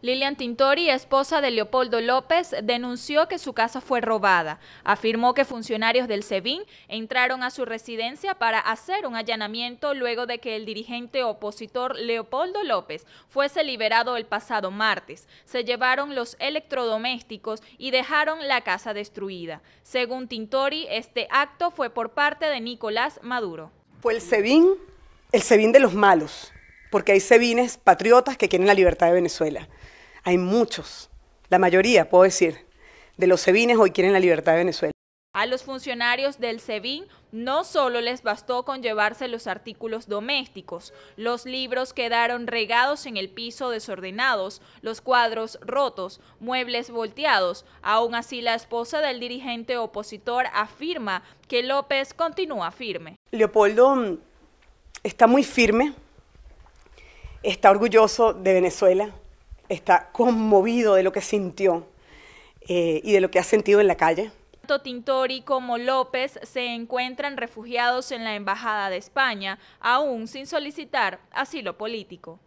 Lilian Tintori, esposa de Leopoldo López, denunció que su casa fue robada. Afirmó que funcionarios del SEBIN entraron a su residencia para hacer un allanamiento luego de que el dirigente opositor Leopoldo López fuese liberado el pasado martes. Se llevaron los electrodomésticos y dejaron la casa destruida. Según Tintori, este acto fue por parte de Nicolás Maduro. Fue el SEBIN, el SEBIN de los malos porque hay sebines patriotas que quieren la libertad de Venezuela. Hay muchos, la mayoría, puedo decir, de los sebines hoy quieren la libertad de Venezuela. A los funcionarios del SEBIN no solo les bastó con llevarse los artículos domésticos, los libros quedaron regados en el piso desordenados, los cuadros rotos, muebles volteados. Aún así, la esposa del dirigente opositor afirma que López continúa firme. Leopoldo mm, está muy firme está orgulloso de Venezuela, está conmovido de lo que sintió eh, y de lo que ha sentido en la calle. Tanto Tintori como López se encuentran refugiados en la Embajada de España, aún sin solicitar asilo político.